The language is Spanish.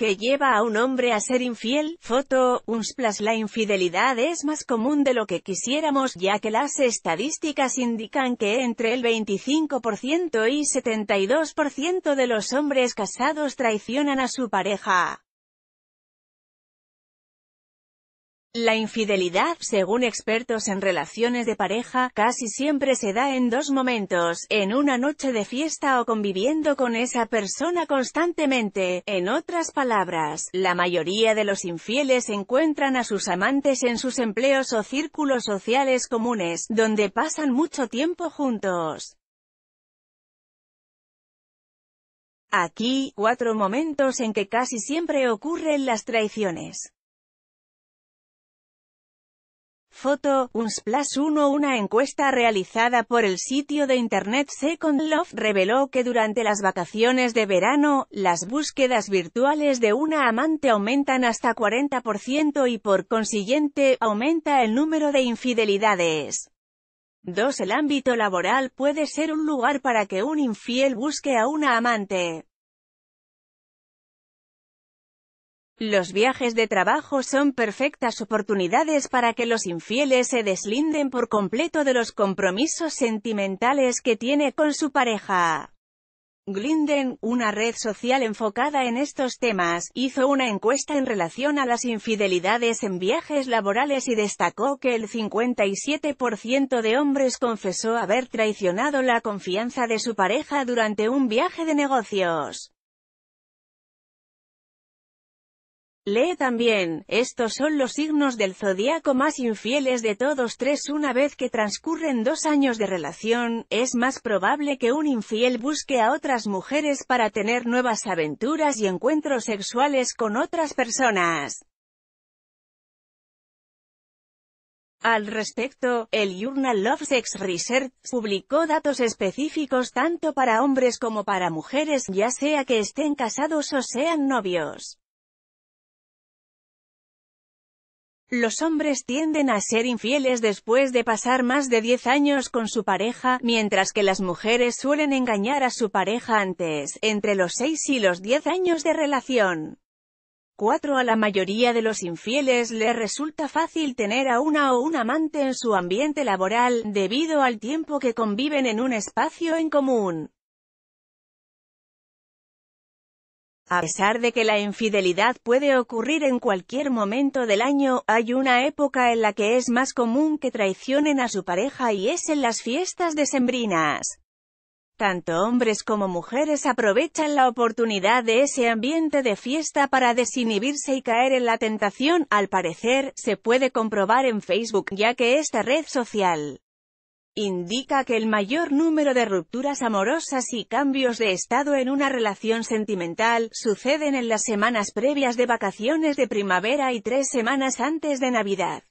que lleva a un hombre a ser infiel, foto, unsplash La infidelidad es más común de lo que quisiéramos ya que las estadísticas indican que entre el 25% y 72% de los hombres casados traicionan a su pareja. La infidelidad, según expertos en relaciones de pareja, casi siempre se da en dos momentos, en una noche de fiesta o conviviendo con esa persona constantemente. En otras palabras, la mayoría de los infieles encuentran a sus amantes en sus empleos o círculos sociales comunes, donde pasan mucho tiempo juntos. Aquí, cuatro momentos en que casi siempre ocurren las traiciones. Foto, Unsplash 1 Una encuesta realizada por el sitio de internet Second Love reveló que durante las vacaciones de verano, las búsquedas virtuales de una amante aumentan hasta 40% y por consiguiente, aumenta el número de infidelidades. 2. El ámbito laboral puede ser un lugar para que un infiel busque a una amante. Los viajes de trabajo son perfectas oportunidades para que los infieles se deslinden por completo de los compromisos sentimentales que tiene con su pareja. Glinden, una red social enfocada en estos temas, hizo una encuesta en relación a las infidelidades en viajes laborales y destacó que el 57% de hombres confesó haber traicionado la confianza de su pareja durante un viaje de negocios. Lee también, estos son los signos del zodiaco más infieles de todos tres una vez que transcurren dos años de relación, es más probable que un infiel busque a otras mujeres para tener nuevas aventuras y encuentros sexuales con otras personas. Al respecto, el Journal of Sex Research publicó datos específicos tanto para hombres como para mujeres, ya sea que estén casados o sean novios. Los hombres tienden a ser infieles después de pasar más de 10 años con su pareja, mientras que las mujeres suelen engañar a su pareja antes, entre los 6 y los 10 años de relación. 4. A la mayoría de los infieles les resulta fácil tener a una o un amante en su ambiente laboral, debido al tiempo que conviven en un espacio en común. A pesar de que la infidelidad puede ocurrir en cualquier momento del año, hay una época en la que es más común que traicionen a su pareja y es en las fiestas decembrinas. Tanto hombres como mujeres aprovechan la oportunidad de ese ambiente de fiesta para desinhibirse y caer en la tentación, al parecer, se puede comprobar en Facebook, ya que esta red social indica que el mayor número de rupturas amorosas y cambios de estado en una relación sentimental, suceden en las semanas previas de vacaciones de primavera y tres semanas antes de Navidad.